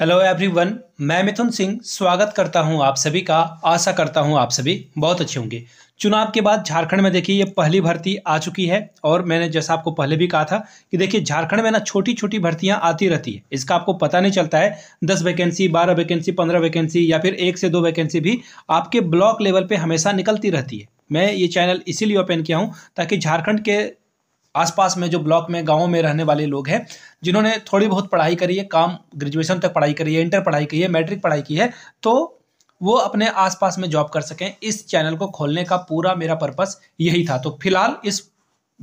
hello everyone मैं मिथुन सिंह स्वागत करता हूं आप सभी का आशा करता हूं आप सभी बहुत अच्छे होंगे चुनाव के बाद झारखंड में देखिए ये पहली भर्ती आ चुकी है और मैंने जैसा आपको पहले भी कहा था कि देखिए झारखंड में ना छोटी छोटी भर्तियां आती रहती है इसका आपको पता नहीं चलता है दस वैकेंसी बारह वैकेंसी पंद्रह वैकेंसी या फिर एक से दो वैकेंसी भी आपके ब्लॉक लेवल पर हमेशा निकलती रहती है मैं ये चैनल इसीलिए ओपन किया हूँ ताकि झारखंड के आसपास में जो ब्लॉक में गाँव में रहने वाले लोग हैं जिन्होंने थोड़ी बहुत पढ़ाई करी है काम ग्रेजुएशन तक पढ़ाई करी है इंटर पढ़ाई की है मैट्रिक पढ़ाई की है तो वो अपने आसपास में जॉब कर सकें इस चैनल को खोलने का पूरा मेरा पर्पस यही था तो फिलहाल इस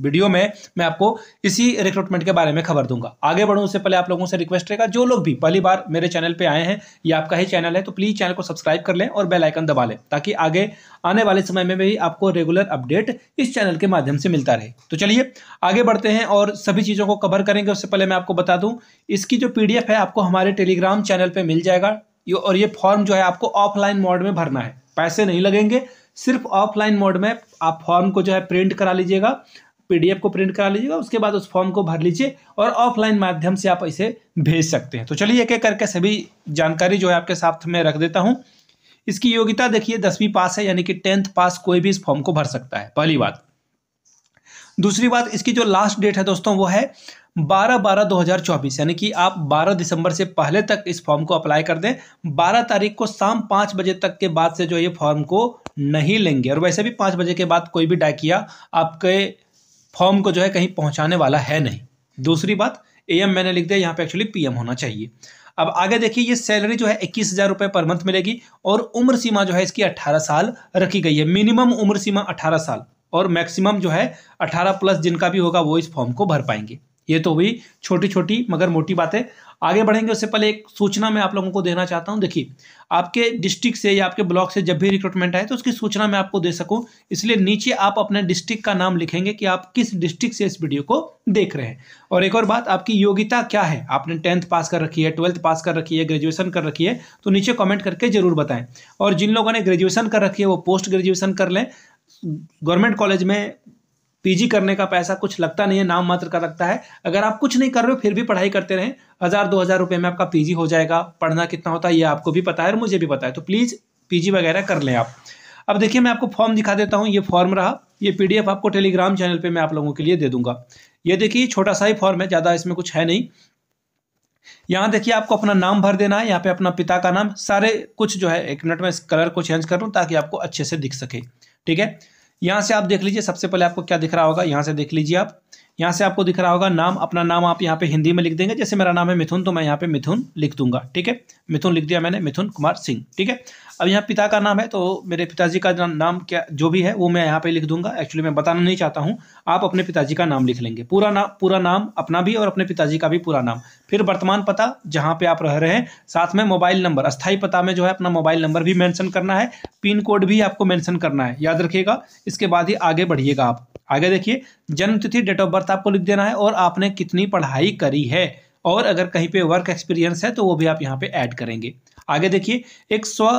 वीडियो में मैं आपको इसी रिक्रूटमेंट के बारे में खबर दूंगा आगे बढ़ूँ उससे पहले आप लोगों से रिक्वेस्ट रहेगा जो लोग भी पहली बार मेरे चैनल पर आए हैं ये आपका ही चैनल है तो प्लीज़ चैनल को सब्सक्राइब कर लें और बेलाइकन दबा लें ताकि आगे आने वाले समय में भी आपको रेगुलर अपडेट इस चैनल के माध्यम से मिलता रहे तो चलिए आगे बढ़ते हैं और सभी चीज़ों को कवर करेंगे उससे पहले मैं आपको बता दूं इसकी जो पी है आपको हमारे टेलीग्राम चैनल पर मिल जाएगा और ये फॉर्म जो है आपको ऑफलाइन मोड में भरना है पैसे नहीं लगेंगे सिर्फ ऑफलाइन मोड में आप फॉर्म को जो है प्रिंट करा लीजिएगा पीडीएफ को प्रिंट करा लीजिएगा उसके बाद उस फॉर्म को भर लीजिए और ऑफलाइन माध्यम से आप इसे भेज सकते हैं तो चलिए एक एक करके सभी जानकारी जो है आपके साथ में रख देता हूँ इसकी योग्यता देखिए दसवीं पास है यानी कि टेंथ पास कोई भी इस फॉर्म को भर सकता है पहली बात दूसरी बात इसकी जो लास्ट डेट है दोस्तों वो है बारह बारह दो हज़ार चौबीस यानी कि आप बारह दिसंबर से पहले तक इस फॉर्म को अप्लाई कर दें बारह तारीख को शाम पाँच बजे तक के बाद से जो ये फॉर्म को नहीं लेंगे और वैसे भी पाँच बजे के बाद कोई भी डाकिया आपके फॉर्म को जो है कहीं पहुंचाने वाला है नहीं दूसरी बात एएम मैंने लिख दिया यहाँ पे एक्चुअली पीएम होना चाहिए अब आगे देखिए ये सैलरी जो है इक्कीस हज़ार रुपये पर मंथ मिलेगी और उम्र सीमा जो है इसकी अट्ठारह साल रखी गई है मिनिमम उम्र सीमा अठारह साल और मैक्सिमम जो है अठारह प्लस जिनका भी होगा वो इस फॉर्म को भर पाएंगे ये तो हुई छोटी छोटी मगर मोटी बातें आगे बढ़ेंगे उससे पहले एक सूचना मैं आप लोगों को देना चाहता हूँ देखिए आपके डिस्ट्रिक्ट से या आपके ब्लॉक से जब भी रिक्रूटमेंट आए तो उसकी सूचना मैं आपको दे सकूँ इसलिए नीचे आप अपने डिस्ट्रिक्ट का नाम लिखेंगे कि आप किस डिस्ट्रिक्ट से इस वीडियो को देख रहे हैं और एक और बात आपकी योग्यता क्या है आपने टेंथ पास कर रखी है ट्वेल्थ पास कर रखी है ग्रेजुएशन कर रखी है तो नीचे कॉमेंट करके जरूर बताएं और जिन लोगों ने ग्रेजुएशन कर रखी है वो पोस्ट ग्रेजुएशन कर लें गवर्नमेंट कॉलेज में पीजी करने का पैसा कुछ लगता नहीं है नाम मात्र का लगता है अगर आप कुछ नहीं कर रहे हो फिर भी पढ़ाई करते रहें हज़ार दो हज़ार रुपये में आपका पीजी हो जाएगा पढ़ना कितना होता है ये आपको भी पता है और मुझे भी पता है तो प्लीज़ पीजी वगैरह कर लें आप अब देखिए मैं आपको फॉर्म दिखा देता हूँ ये फॉर्म रहा ये पीडीएफ आपको टेलीग्राम चैनल पर मैं आप लोगों के लिए दे दूंगा ये देखिए छोटा सा ही फॉर्म है ज़्यादा इसमें कुछ है नहीं यहाँ देखिए आपको अपना नाम भर देना है यहाँ पे अपना पिता का नाम सारे कुछ जो है एक मिनट में कलर को चेंज कर लूँ ताकि आपको अच्छे से दिख सके ठीक है यहाँ से आप देख लीजिए सबसे पहले आपको क्या दिख रहा होगा यहाँ से देख लीजिए आप यहाँ से आपको दिख रहा होगा नाम अपना नाम आप यहाँ पे हिंदी में लिख देंगे जैसे मेरा नाम है मिथुन तो मैं यहाँ पे मिथुन लिख दूंगा ठीक है मिथुन लिख दिया मैंने मिथुन कुमार सिंह ठीक है अब यहाँ पिता का नाम है तो मेरे पिताजी का नाम क्या जो भी है वो मैं यहाँ पे लिख दूंगा एक्चुअली मैं बताना नहीं चाहता हूँ आप अपने पिताजी का नाम लिख लेंगे पूरा नाम पूरा नाम अपना भी और अपने पिताजी का भी पूरा नाम फिर वर्तमान पता जहाँ पे आप रह रहे हैं साथ में मोबाइल नंबर अस्थायी पता में जो है अपना मोबाइल नंबर भी मैंशन करना है पिन कोड भी आपको मैंशन करना है याद रखिएगा इसके बाद ही आगे बढ़िएगा आप आगे देखिए जन्म तिथि डेट ऑफ बर्थ अर्थ आपको लिख देना है और आपने कितनी पढ़ाई करी है और अगर कहीं पे वर्क एक्सपीरियंस है तो वो भी आप यहाँ पे ऐड करेंगे आगे देखिए एक स्व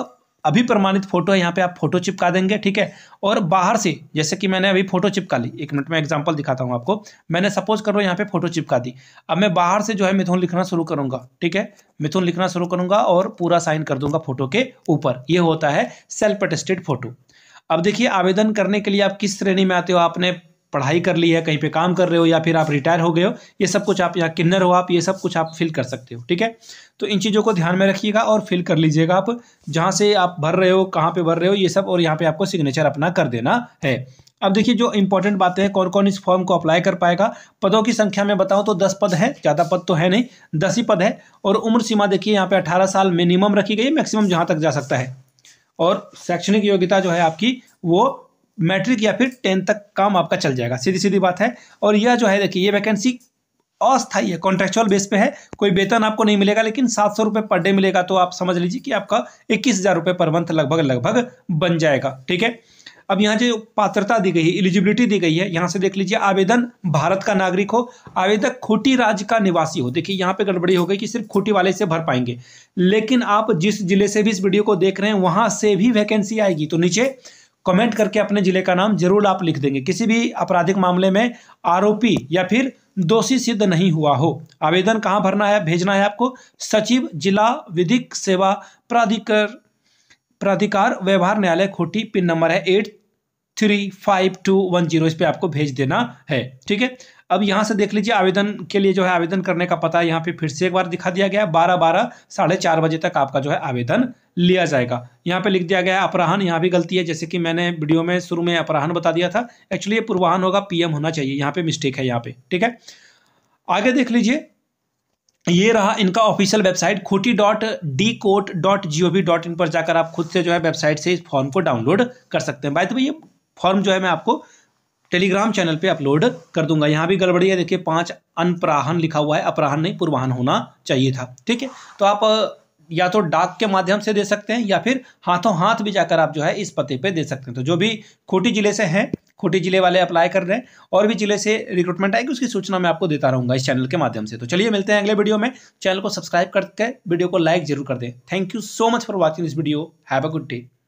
अभी प्रमाणित फोटो है यहाँ पे आप फोटो चिपका देंगे ठीक है और बाहर से जैसे कि मैंने अभी फोटो चिपका ली एक मिनट में एग्जाम्पल दिखाता हूँ आपको मैंने सपोज करो यहाँ पे फोटो चिपका दी अब मैं बाहर से जो है मिथुन लिखना शुरू करूंगा ठीक है मिथुन लिखना शुरू करूंगा और पूरा साइन कर दूंगा फोटो के ऊपर ये होता है सेल्फ अटेस्टेड फोटो अब देखिए आवेदन करने के लिए आप किस श्रेणी में आते हो आपने पढ़ाई कर ली है कहीं पे काम कर रहे हो या फिर आप रिटायर हो गए हो ये सब कुछ आप या किन्नर हो आप ये सब कुछ आप फिल कर सकते हो ठीक है तो इन चीज़ों को ध्यान में रखिएगा और फिल कर लीजिएगा आप जहाँ से आप भर रहे हो कहाँ पे भर रहे हो ये सब और यहाँ पे आपको सिग्नेचर अपना कर देना है अब देखिए जो इंपॉर्टेंट बातें हैं कौन कौन इस फॉर्म को अप्लाई कर पाएगा पदों की संख्या में बताऊँ तो दस पद है ज़्यादा पद तो है नहीं दस ही पद है और उम्र सीमा देखिए यहाँ पर अठारह साल मिनिमम रखी गई मैक्सिमम जहाँ तक जा सकता है और शैक्षणिक योग्यता जो है आपकी वो मैट्रिक या फिर टेंथ तक काम आपका चल जाएगा सीधी सीधी बात है और यह जो है देखिए ये वैकेंसी अस्थायी है कॉन्ट्रेक्चुअल बेस पे है कोई वेतन आपको नहीं मिलेगा लेकिन सात सौ रुपये पर डे मिलेगा तो आप समझ लीजिए कि आपका इक्कीस हज़ार रुपये पर मंथ लगभग लगभग बन जाएगा ठीक है अब यहाँ जो पात्रता दी गई है एलिजिबिलिटी दी गई है यहाँ से देख लीजिए आवेदन भारत का नागरिक हो आवेदक खूटी राज्य का निवासी हो देखिए यहाँ पे गड़बड़ी हो गई कि सिर्फ खूटी वाले से भर पाएंगे लेकिन आप जिस जिले से भी इस वीडियो को देख रहे हैं वहाँ से भी वैकेंसी आएगी तो नीचे कमेंट करके अपने ज़िले का नाम जरूर आप लिख देंगे किसी भी आपराधिक मामले में आरोपी या फिर दोषी सिद्ध नहीं हुआ हो आवेदन कहाँ भरना है भेजना है आपको सचिव जिला विधिक सेवा प्राधिकर प्राधिकार व्यवहार न्यायालय खोटी पिन नंबर है eight three five two one zero इस पर आपको भेज देना है ठीक है अब यहाँ से देख लीजिए आवेदन के लिए जो है आवेदन करने का पता यहाँ पे फिर से एक बार दिखा दिया गया है बारह बारह साढ़े चार बजे तक आपका जो है आवेदन लिया जाएगा यहाँ पे लिख दिया गया है अपराहन यहाँ भी गलती है जैसे कि मैंने वीडियो में शुरू में अपराहन बता दिया था एक्चुअली ये पूर्वाहन होगा पीएम होना चाहिए यहाँ पे मिस्टेक है यहाँ पे ठीक है आगे देख लीजिए ये रहा इनका official website Khunti dot D court dot G O V dot in पर जाकर आप खुद से जो है वेबसाइट से इस फॉर्म को डाउनलोड कर सकते हैं बाय तो ये फॉर्म जो है मैं आपको टेलीग्राम चैनल पे अपलोड कर दूंगा यहाँ भी गड़बड़ी है देखिए पांच अनप्राहन लिखा हुआ है अपराहन नहीं पूर्वाहन होना चाहिए था ठीक है तो आप या तो डाक के माध्यम से दे सकते हैं या फिर हाथों हाथ भी जाकर आप जो है इस पते पे दे सकते हैं तो जो भी खूटी जिले से हैं खूटी जिले वाले अप्लाई कर रहे हैं और भी जिले से रिक्रूटमेंट आएगी उसकी सूचना मैं आपको देता रहूँगा इस चैनल के माध्यम से तो चलिए मिलते हैं अगले वीडियो में चैनल को सब्सक्राइब करके वीडियो को लाइक जरूर कर दें thank you so much for watching this video have a good day